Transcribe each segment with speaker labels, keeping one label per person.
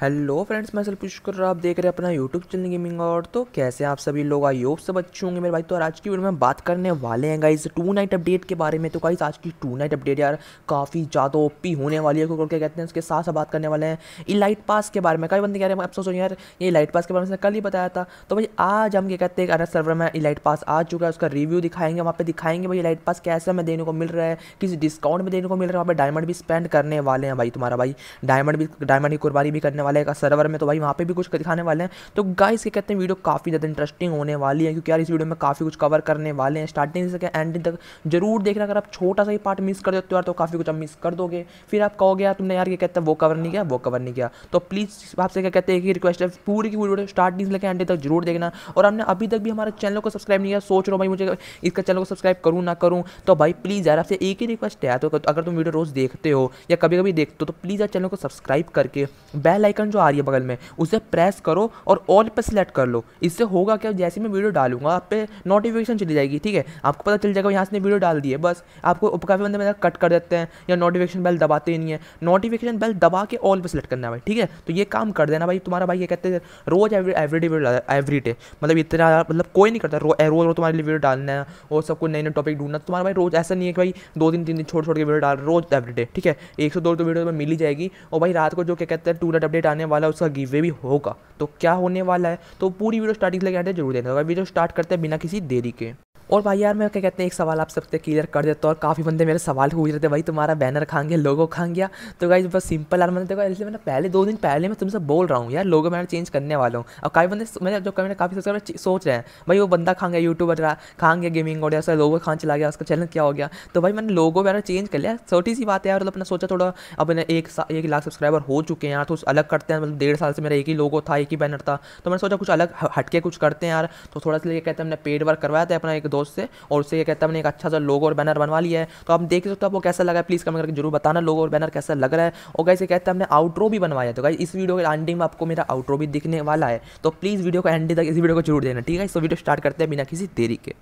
Speaker 1: hello friends मैं sir Pushkar आप देख रहे हैं अपना यूट्यूब चैनल गेमिंग और तो कैसे आप सभी लोग आई होप सब अच्छे होंगे मेरे भाई तो आज की वीडियो में बात करने वाले हैं गाइज टू नाइट अपडेट के बारे में तो गाइज आज की टू नाइट अपडेट यार काफ़ी ज़्यादा ओपी होने वाली है क्योंकि कहते हैं उसके साथ साथ बात करने वाले हैं इलाइट लाइट पास के बारे में कई बंदे कह रहे हैं आप सोचो यार ये लाइट पास के बारे में कल ही बताया था तो भाई आज हम क्या कहते हैं अरे सर्वर में इलाइट लाइट पास आ चुका है उसका रिव्यू दिखाएंगे वहाँ पर दिखाएंगे भाई लाइट पास कैसे हमें देने को मिल रहा है किसी डिस्काउंट में देने को मिल रहा है वहाँ पर डायमंड भी स्पेंड करने वाले हैं भाई तुम्हारा भाई डायमंड भी डायमंड की कुर्बानी भी करने वाला है सर्वर में तो भाई वहाँ पे भी कुछ दिखाने वाले हैं तो गाइस के कहते हैं वीडियो काफ़ी ज़्यादा इंटरेस्टिंग होने वाली है क्योंकि यार इस वीडियो में काफ़ी कुछ कवर करने वाले हैं स्टार्टिंग से एंडिंग तक जरूर देखना अगर आप छोटा सा ही पार्ट मिस कर देते हो यार तो काफ़ी कुछ आप मिस कर दोगे फिर आप कहोगे यार तुमने यार ये कहते हैं वो कवर नहीं किया वो कवर नहीं किया तो प्लीज़ आपसे क्या कहते हैं कि रिक्वेस्ट है पूरी की वीडियो स्टार्टिंग से लेकर एंड तक जरूर देखना और हमने अभी तक भी हमारे चैनल को सब्सक्राइब नहीं किया सोच रहा हूँ भाई मुझे इसका चैनल को सब्सक्राइब करूँ ना करूँ तो भाई प्लीज़ यार आपसे एक ही रिक्वेस्ट है तो अगर तुम वीडियो रोज़ देखते हो या कभी कभी देखते हो तो प्लीज़ यार चैनल को सब्सक्राइब करके बेल आइकन जो आ रही है बगल में उसे प्रेस करो और ऑल पर सिलेक्ट कर लो इससे होगा क्या जैसे मैं वीडियो डालूंगा आप पे नोटिफिकेशन चली जाएगी ठीक है आपको पता चल जाएगा यहाँ से वीडियो डाल दी है बस आपको काफ़ी बंदे मेरा कट कर देते हैं या नोटिफिकेशन बेल दबाते ही नहीं है नोटिफिकेशन बेल दबा के ऑल पर सिलेक्ट करना है भाई ठीक है तो ये काम कर देना भाई तुम्हारा भाई ये कहते हैं रोज़ every every day every day मतलब इतना मतलब कोई नहीं करता रोज रोज तुम्हारे लिए वीडियो डालना है और सबको नए नए टॉपिक ढूंढना तो तुम्हारा भाई रोज़ ऐसा नहीं है कि भाई दो दिन तीन दिन छोड़ छोड़ के वीडियो डाल रोज एवरी डे ठीक है एक सौ दो वीडियो तो तुम्हें मिली जाएगी और भाई रात को जो क्या कहते हैं टू अपडेट अपडेट आने वाला है उसका वे भी होगा तो क्या होने वाला है तो पूरी वीडियो स्टार्टिंग से लेकर जरूर देखना वीडियो स्टार्ट करते हैं बिना किसी देरी के और भाई यार मैं क्या कहते हैं एक सवाल आप सबसे क्लियर कर देता हूँ और काफ़ी बंदे मेरे सवाल पूछ रहे थे भाई तुम्हारा बैनर खाएंगे लोगो खा गया तो गाइज बस सिंपल यार मैंने देखा इसलिए मैंने पहले दो दिन पहले मैं तुमसे बोल रहा हूँ यार लोगो मैंने चेंज करने वाला हूँ और काफ़ी बंदे मैंने जो मैंने काफ़ी सब्सक्राइबर सोच रहे हैं भाई वो बंदा खाएंगे यूट्यूबर रहा खाएंगे गेमिंग और ऐसा लोगो खान चला गया उसका चैनल क्या हो गया तो भाई मैंने लोगो मैंने चेंज कर लिया छोटी सी बात है यार मतलब अपना सोचा थोड़ा अपने एक एक लाख सब्सक्राइबर हो चुके हैं यार तो अलग करते हैं मतलब डेढ़ साल से मेरा एक ही लोगो था एक ही बैनर था तो मैंने सोचा कुछ अलग हटके कुछ करते हैं यार तो थोड़ा सा ये कहते हैं हमने पेड वर्क करवाया था अपना एक दोस्त से और उससे ये कहता है मैंने एक अच्छा सा लोगो और बैनर बनवा लिया है तो आप देख सकते हो आपको कैसा लगा है प्लीज़ कमेंट करके जरूर बताना लोगो और बैनर कैसा लग रहा है और गाइस ये कहता है हमने आउटरो भी बनवाया तो गाइस इस वीडियो के एंडिंग में आपको मेरा आउटरो भी दिखने वाला है तो प्लीज़ वीडियो को एंडिंग तक इस वीडियो को जरूर देना ठीक है इस वीडियो स्टार्ट करते हैं बिना किसी देरी के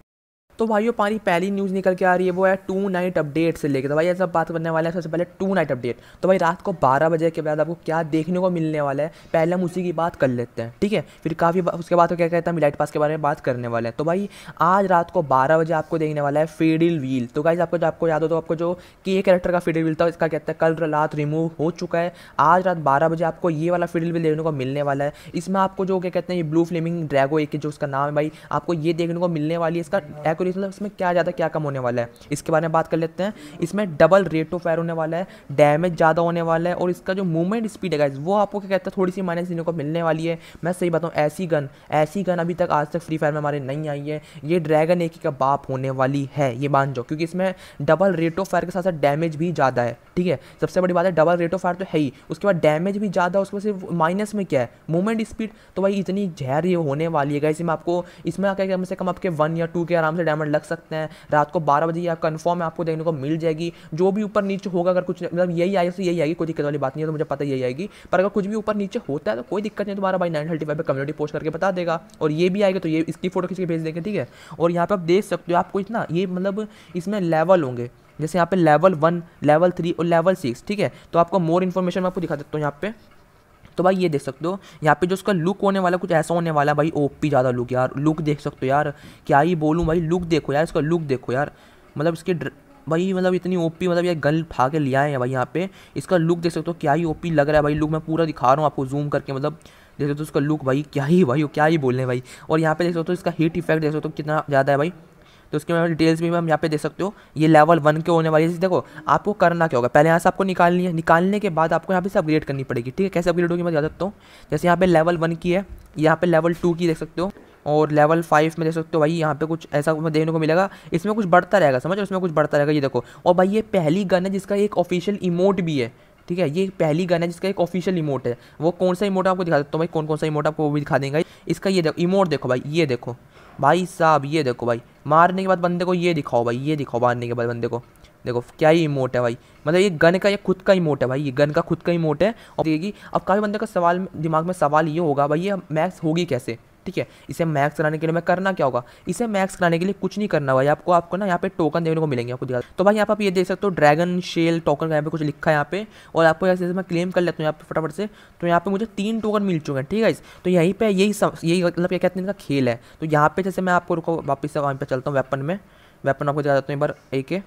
Speaker 1: तो भाई पानी पहली न्यूज़ निकल के आ रही है वो है टू नाइट अपडेट से लेकर तो भाई ऐसा बात करने वाला है सबसे पहले टू नाइट अपडेट तो भाई रात को 12 बजे के बाद आपको क्या देखने को मिलने वाला है पहले हम उसी की बात कर लेते हैं ठीक है फिर काफ़ी उसके बाद तो क्या कहता है लाइट पास के बारे में बात करने वाला है तो भाई आज रात को बारह बजे आपको देखने वाला है फेडिल व्हील तो भाई आपको जो आपको याद हो तो आपको जो ये कैरेक्टर का फेडिल व्हील था इसका कहता है कल रात रिमूव हो चुका है आज रात बारह बजे आपको ये वाला फेडिल व्हील देखने को मिलने वाला है इसमें आपको जो क्या कहते हैं ब्लू फ्लेमिंग ड्रैगो एक जो उसका नाम है भाई आपको ये देखने को मिलने वाली है इसका कैलकुलेशन है उसमें क्या ज़्यादा क्या कम होने वाला है इसके बारे में बात कर लेते हैं इसमें डबल रेट ऑफ फायर होने वाला है डैमेज ज़्यादा होने वाला है और इसका जो मूवमेंट स्पीड है वो आपको क्या कहता है थोड़ी सी माइनस इन्हें को मिलने वाली है मैं सही बताऊँ ऐसी गन ऐसी गन अभी तक आज तक फ्री फायर में हमारे नहीं आई है ये ड्रैगन एक का बाप होने वाली है ये मान जाओ क्योंकि इसमें डबल रेट ऑफ फायर के साथ साथ डैमेज भी ज़्यादा है ठीक है सबसे बड़ी बात है डबल रेट ऑफ फायर तो है ही उसके बाद डैमेज भी ज़्यादा उसके बाद सिर्फ माइनस में क्या है मूवमेंट स्पीड तो भाई इतनी जहर ये होने वाली है इसमें आपको इसमें क्या कम से कम आपके वन या टू के आराम से डायमंड लग सकते हैं रात को बारह बजे आप कन्फर्म है आपको देखने को मिल जाएगी जो भी ऊपर नीचे होगा अगर कुछ मतलब यही आएगा तो यही आएगी कोई दिक्कत वाली बात नहीं है तो मुझे पता यही आएगी पर अगर कुछ भी ऊपर नीचे होता है तो कोई दिक्कत नहीं तुम्हारा भाई नाइन थर्टी फाइव पर कम्युनिटी पोस्ट करके बता देगा और ये भी आएगा तो ये इसकी फोटो खींच के भेज देंगे ठीक है और यहाँ पर आप देख सकते हो आपको इतना ये मतलब इसमें लेवल होंगे जैसे यहाँ पे लेवल वन लेवल थ्री और लेवल सिक्स ठीक है तो आपको मोर इन्फॉर्मेशन मैं आपको दिखा देता हूँ यहाँ पे तो भाई ये देख सकते हो यहाँ पे जो उसका लुक होने वाला कुछ ऐसा होने वाला भाई ओपी ज़्यादा लुक यार लुक देख सकते हो यार क्या ही बोलूँ भाई लुक देखो यार इसका लुक देखो यार मतलब इसके भाई मतलब इतनी ओपी मतलब ये गल फा के लिया है भाई यहाँ पे इसका लुक देख सकते हो क्या ही ओपी लग रहा है भाई लुक मैं पूरा दिखा रहा हूँ आपको जूम करके मतलब देख सकते हो उसका लुक भाई क्या ही भाई क्या ही बोल रहे हैं भाई और यहाँ पे देख सकते हो इसका हीट इफेक्ट देख सकते हो कितना ज़्यादा है भाई तो उसके बाद डिटेल्स भी हम यहाँ पे दे सकते हो ये लेवल वन के होने वाली है देखो आपको करना क्या होगा पहले यहाँ से आपको निकालनी है निकालने के बाद आपको यहाँ पे से अपग्रेड करनी पड़ेगी ठीक है कैसे अपग्रेड होगी मैं बता सकता हूँ जैसे यहाँ पे लेवल वन की है यहाँ पे लेवल टू की देख सकते हो और लेवल फाइव में देख सकते हो भाई यहाँ पे कुछ ऐसा देखने को मिलेगा इसमें कुछ बढ़ता रहेगा समझ इसमें कुछ बढ़ता रहेगा ये देखो और भाई ये पहली गन है जिसका एक ऑफिशियल इमोट भी है ठीक है ये पहली गन है जिसका एक ऑफिशियल इमोट है वो कौन सा इमोट आपको दिखा देता हूँ भाई कौन कौन सा इमोट आपको वो भी दिखा देंगे इसका ये देखो इमोट देखो भाई ये देखो भाई साहब ये देखो भाई मारने के बाद बंदे को ये दिखाओ भाई ये दिखाओ मारने के बाद बंदे को देखो क्या ही इमोट है भाई मतलब ये गन का ये खुद का इमोट है भाई ये गन का खुद का इमोट है और देखिए अब काफ़ी बंदे का सवाल दिमाग में सवाल ये होगा भाई ये मैक्स होगी कैसे ठीक है इसे मैक्स कराने के लिए मैं करना क्या होगा इसे मैक्स कराने के लिए कुछ नहीं करना भाई आपको आपको ना यहाँ पे टोकन देने को मिलेंगे आपको दिखा तो भाई यहाँ पर आप ये देख सकते हो ड्रैगन शेल टोकन का यहाँ पे कुछ लिखा है यहाँ पे और आपको जैसे मैं क्लेम कर लेता हूँ यहाँ पे फटाफट से तो यहाँ पे मुझे तीन टोकन मिल चुके हैं ठीक है तो यहीं पर यही यही मतलब क्या कहते हैं इनका खेल है तो यहाँ पे जैसे मैं आपको रुको वापस से वहाँ पर चलता हूँ वेपन में वेपन आपको दिखा देता हूँ एक बार एक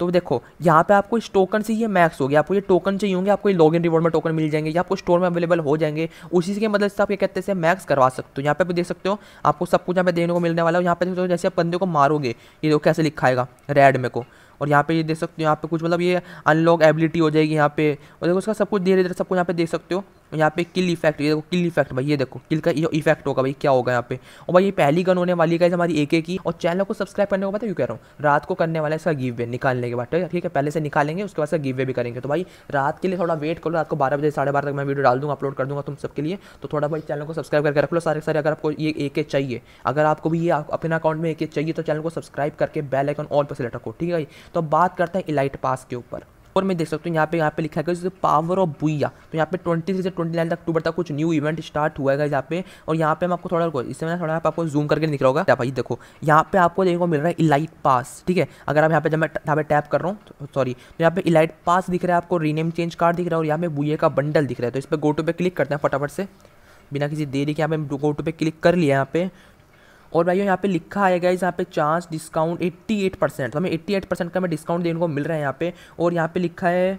Speaker 1: तो देखो यहाँ पे आपको इस टोकन से ये मैक्स हो गया आपको ये टोकन चाहिए होंगे आपको लॉग इन रिवॉर्ड में टोकन मिल जाएंगे या आपको स्टोर में अवेलेबल हो जाएंगे उसी के मदद मतलब से आप ये कहते हैं मैक्स करवा सकते हो यहाँ पे भी देख सकते हो आपको सब कुछ यहाँ पे देने को मिलने वाला है यहाँ पे देख सकते हो जैसे आप बंदे को मारोगे ये देखो कैसे लिखाएगा रेड में को और यहाँ पे ये देख सकते हो यहाँ पे कुछ मतलब ये अनलॉक एबिलिटी हो जाएगी यहाँ पे और देखो उसका सब कुछ धीरे धीरे सब कुछ यहाँ पे देख सकते हो यहाँ पे किल इफेक्ट ये देखो किल इफेक्ट भाई ये देखो किल का ये इफेक्ट होगा भाई क्या होगा यहाँ पे और भाई ये पहली गन होने वाली है हमारी एक की और चैनल को सब्सक्राइब करने को पता क्यों कह रहा हूँ रात को करने वाला है इसका गिव वे निकालने के बाद ठीक है पहले से निकालेंगे उसके बाद से गिव वे भी करेंगे तो भाई रात के लिए थोड़ा वेट करो रात को बारह बजे साढ़े बारह तक मैं वीडियो डाल दूँगा अपलोड कर दूँगा तुम सबके लिए तो थोड़ा भाई चैनल को सब्सक्राइब करके रख लो सारे सारे अगर आपको ये एक चाहिए अगर आपको भी ये अपने अकाउंट में एक चाहिए तो चैनल को सब्सक्राइब करके बेल आइकन ऑल पर सेलेक्ट रखो ठीक है तो बात करते हैं इलाइट पास के ऊपर और मैं देख सकता हूँ यहाँ पे यहाँ पे लिखा है तो पावर ऑफ बुइया तो यहाँ पे ट्वेंटी से ट्वेंटी नाइन अक्टूबर तक कुछ न्यू इवेंट स्टार्ट हुआ है यहाँ पे और यहाँ पे मैं आपको थोड़ा रुको इससे मैं थोड़ा आपको जूम करके दिख रहा होगा भाई देखो यहाँ पे आपको देखने को मिल रहा है इलाइट पास ठीक है अगर आप यहाँ पे जब मैं यहाँ पे टैप कर रहा हूँ सॉरी तो यहाँ पे इलाइट पास दिख रहा है आपको रीनेम चेंज कार्ड दिख रहा है और यहाँ पे बुए का बंडल दिख रहा है तो इस पर गोटो पे क्लिक करते हैं फटाफट से बिना किसी देरी के यहाँ पे गोटो पे क्लिक कर लिया यहाँ पे और भाई यहाँ पे लिखा है गाइज यहाँ पे चांस डिस्काउंट 88 परसेंट तो हमें 88 परसेंट का हमें डिस्काउंट देने को मिल रहा है यहाँ पे और यहाँ पे लिखा है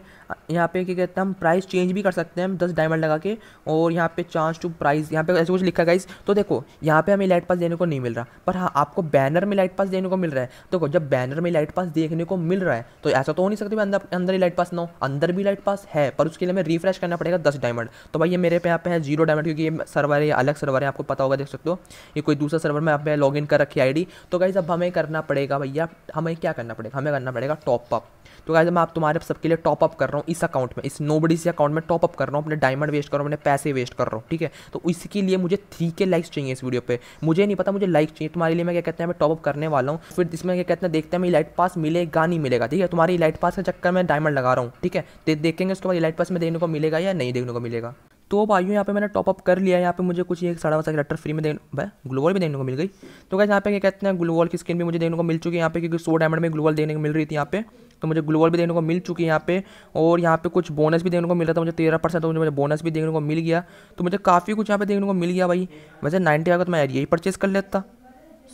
Speaker 1: यहाँ पे क्या कहते हैं हम प्राइस चेंज भी कर सकते हैं दस डायमंड लगा के और यहाँ पे चांस टू प्राइस यहाँ पे ऐसे कुछ लिखा गाइस तो देखो यहाँ पे हमें लाइट पास देने को नहीं मिल रहा पर हाँ आपको बैनर में लाइट पास देने को मिल रहा है देखो तो जब बैनर में लाइट पास देखने को मिल रहा है तो ऐसा तो हो नहीं सकता अंदर अंदर ही लाइट पास ना हो अंदर भी लाइट पास है पर उसके लिए हमें रिफ्रेश करना पड़ेगा दस डायमंड तो भाई ये मेरे पे यहाँ पे है जीरो डायमंड क्योंकि ये सर्वर है अलग सर्वर है आपको पता होगा देख सकते हो ये कोई दूसरा सर्वर में आपने लॉग इन कर रखी आई तो गाइज अब हमें करना पड़ेगा भैया हमें क्या करना पड़ेगा हमें करना पड़ेगा टॉपअप तो गाइज मैं आप तुम्हारे सबके लिए टॉपअप कर रहा हूँ रहा हूँ इस अकाउंट में इस नोबडी से अकाउंट में टॉपअप कर रहा हूँ अपने डायमंड वेस्ट कर रहा हूँ अपने पैसे वेस्ट कर रहा हूँ ठीक है तो इसके लिए मुझे थ्री के लाइक्स चाहिए इस वीडियो पर मुझे नहीं पता मुझे लाइक चाहिए तुम्हारे लिए मैं क्या कहते हैं मैं टॉपअप करने वाला हूँ फिर इसमें क्या कहते हैं देखते हैं मैं लाइट पास मिलेगा नहीं मिलेगा ठीक है तुम्हारी लाइट पास के चक्कर में डायमंड लगा रहा हूँ ठीक है देखेंगे उसके बाद लाइट पास में देखने को मिलेगा या नहीं देखने को मिलेगा तो भाइयों यहाँ पे मैंने टॉपअप कर लिया यहाँ पे मुझे कुछ एक साढ़ा वाला करेक्टर फ्री में दे भाई ग्लूवॉल भी देखने को मिल गई तो कैसे यहाँ पे क्या कहते हैं ग्लोबल की स्किन भी मुझे देखने को मिल चुकी है यहाँ पे क्योंकि सो डायमंड में ग्लोबल देने को मिल रही थी यहाँ पे तो मुझे ग्लोबल भी देखने को मिल चुकी है यहाँ पे और यहाँ पे कुछ बोनस भी देखने को मिल रहा था मुझे तेरह परसेंट तो मुझे बोनस भी देखने को मिल गया तो मुझे काफ़ी कुछ यहाँ पे देखने को मिल गया भाई वैसे नाइन्टी आकर तो मैं यही परचेस कर लेता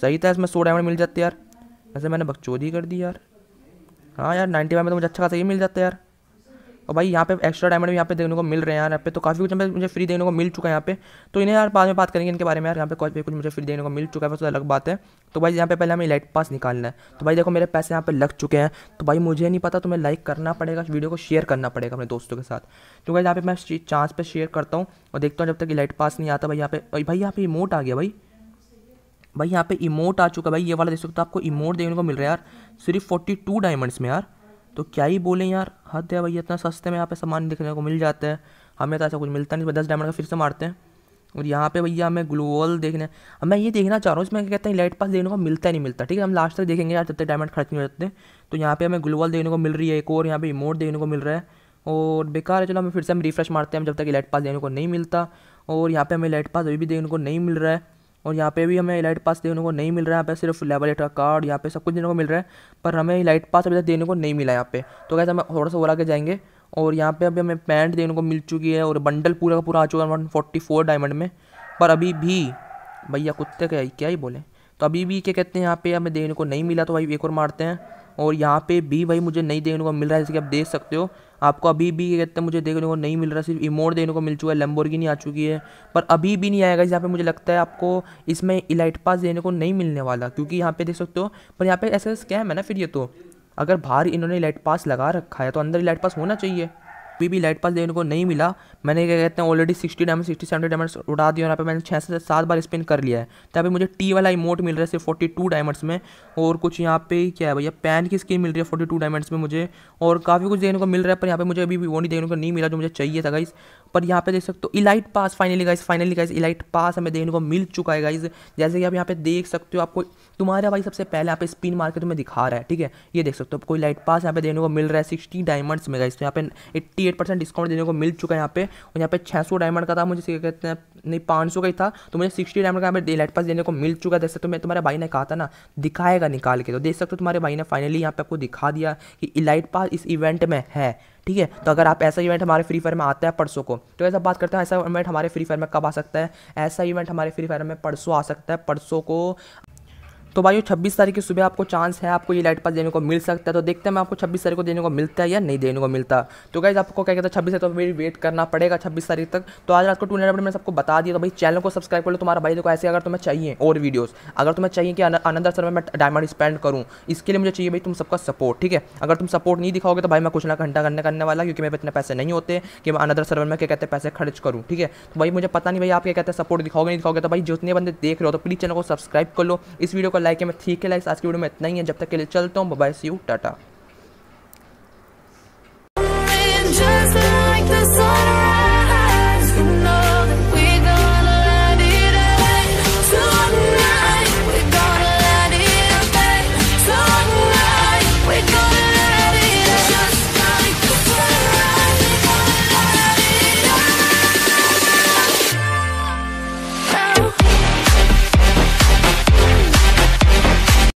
Speaker 1: सही था इसमें सो डायमंड मिल जाते यार वैसे मैंने बकचोदी कर दी यार हाँ यार नाइन्टी फाइव में तो मुझे अच्छा खासा ही मिल जाता यार और भाई यहाँ पे एक्स्ट्रा डायमंड भी यहाँ पे देखने को मिल रहे हैं यार यहाँ पे तो काफ़ी कुछ मुझे फ्री देने को मिल चुका है यहाँ पे तो इन्हें यार बाद में बात करेंगे इनके बारे में यार यहाँ पे कुछ कुछ मुझे फ्री देने को मिल चुका है बस अलग बात है तो भाई यहाँ पे पहले हमें लाइट पास निकालना है तो भाई देखो मेरे पैसे यहाँ पे लग चुके हैं तो भाई मुझे नहीं पता तुम्हें लाइक करना पड़ेगा वीडियो को शेयर करना पड़ेगा अपने दोस्तों के साथ तो भाई यहाँ पे मैं चांस पर शेयर करता हूँ और देखता हूँ जब तक लाइट पास नहीं आता भाई यहाँ पे भाई यहाँ पे इमोट आ गया भाई भाई यहाँ पे इमोट आ चुका है भाई ये वाला देख सकते हो आपको इमोट देखने को मिल रहा है यार सिर्फ फोर्टी टू डायमंड्स में यार तो क्या ही बोलें यार हद है भैया इतना सस्ते में यहाँ पे सामान देखने को मिल जाता है हमें तो ऐसा कुछ मिलता नहीं दस डायमंड का फिर से मारते हैं और यहाँ पे भैया हमें ग्लोअल देखने अब मैं ये देखना चाह रहा हूँ इसमें कहते हैं लाइट पास देखने को मिलता नहीं मिलता ठीक है हम लास्ट तक देखेंगे यार जब तक डायमंड खर्च नहीं हो जाते तो यहाँ पे हमें ग्लोअल देखने को मिल रही है एक और यहाँ पे इमोट देखने को मिल रहा है और बेकार है चलो हमें फिर से हम रिफ्रेश मारते हैं जब तक लाइट पास देखने को नहीं मिलता और यहाँ पे हमें लाइट पास अभी भी देखने को नहीं मिल रहा है और यहाँ पे भी हमें इलाइट पास देने को नहीं मिल रहा है यहाँ पे सिर्फ लेवल एट का कार्ड यहाँ पे सब कुछ देने को मिल रहा है पर हमें इलाइट पास अभी तक देने को नहीं मिला यहाँ पे तो कैसे हम थोड़ा सा और आगे जाएंगे और यहाँ पे अभी हमें पैंट देने को मिल चुकी है और बंडल पूरा का पूरा आ चुका है वन फोर्टी फोर डायमंड में पर अभी भी भैया कुत्ते क्या क्या ही बोले तो अभी भी क्या कहते हैं यहाँ पे हमें देने को नहीं मिला तो भाई एक और मारते हैं और यहाँ पे भी भाई मुझे नहीं देखने को मिल रहा है जैसे कि आप देख सकते हो आपको अभी भी ये कहते हैं मुझे देखने को नहीं मिल रहा सिर्फ इमोड देखने को मिल चुका है नहीं आ चुकी है पर अभी भी नहीं आएगा यहाँ पे मुझे लगता है आपको इसमें इलाइट पास देने को नहीं मिलने वाला क्योंकि यहाँ पे देख सकते हो पर यहाँ पे ऐसा स्कैम है ना फिर ये तो अगर बाहर इन्होंने इलाइट पास लगा रखा है तो अंदर इलाइट पास होना चाहिए अभी भी लाइट पास देखने को नहीं मिला मैंने क्या कहते हैं already sixty diamond sixty seventy diamonds उड़ा दिया और यहाँ पे मैंने छः से सात बार स्पिन कर लिया है तो यहाँ पे मुझे टी वाला इमोट मिल रहा है सिर्फ फोर्टी टू डायमंड्स में और कुछ यहाँ पे क्या है भैया पैन की स्किन मिल रही है फोर्टी टू डायमंड्स में मुझे और काफ़ी कुछ देखने को मिल रहा है पर यहाँ पे मुझे अभी भी वो नहीं देखने को नहीं मिला जो मुझे चाहिए था गाइज पर यहाँ पे देख सकते हो elite pass finally guys finally guys elite pass हमें देखने को मिल चुका है गाइज जैसे कि आप यहाँ पे देख सकते हो आपको तुम्हारा भाई सबसे पहले यहाँ पे स्पिन मार्केट में दिखा रहा है ठीक है ये देख सकते हो कोई लाइट पास यहाँ पे देखने को मिल रहा है सिक्सटी डायमंड्स में गाइज तो यहाँ पे एट्टी एट परसेंट डिस्काउंट देने को मिल चुका है यहाँ पे और यहाँ पे छः सौ डायमंड का था मुझे कहते हैं नहीं पाँच सौ का ही था तो मुझे सिक्सटी डायमंड का यहाँ पे लाइट पास देने को मिल चुका है जैसे तो मैं तुम्हारे भाई ने कहा था ना दिखाएगा निकाल के तो देख सकते हो तुम्हारे भाई ने फाइनली यहाँ पे आपको दिखा दिया कि इलाइट पास इस इवेंट में है ठीक है तो अगर आप ऐसा इवेंट हमारे फ्री फायर में आता है परसों को तो ऐसा बात करते हैं ऐसा इवेंट हमारे फ्री फायर में कब आ सकता है ऐसा इवेंट हमारे फ्री फायर में परसों आ सकता है परसों को तो भाई छब्बीस तारीख की सुबह आपको चांस है आपको ये लाइट पास देने को मिल सकता है तो देखते हैं मैं आपको छब्बीस तारीख को देने को मिलता है या नहीं देने को मिलता तो गाइज आपको क्या कहता है छब्बीस तारीख तो मेरी वेट करना पड़ेगा छब्बीस तारीख तक तो आज रात को टू हंड्रेड मैंने सबको बता दिया तो भाई चैनल को सब्सक्राइब कर लो तुम्हारा भाई देखो ऐसे अगर तुम्हें चाहिए और वीडियोज़ अगर तुम्हें चाहिए कि अनदर सर मैं डायमंड स्पेंड करूँ इसके लिए मुझे चाहिए भाई तुम सबका सपोर्ट ठीक है अगर तुम सपोर्ट नहीं दिखाओगे तो भाई मैं कुछ ना घंटा करने करने वाला क्योंकि मेरे इतने पैसे नहीं होते कि मैं अनदर सर्वर में क्या कहते हैं पैसे खर्च करूँ ठीक है तो भाई मुझे पता नहीं भाई आप क्या कहते हैं सपोर्ट दिखाओगे नहीं दिखाओगे तो भाई जितने बंदे देख रहे हो तो प्लीज़ चैनल को सब्सक्राइब कर लो इस वीडियो को लाइक है मैं ठीक है लाइक आज की वीडियो में इतना ही है जब तक के लिए चलता हूँ बाय सी यू टाटा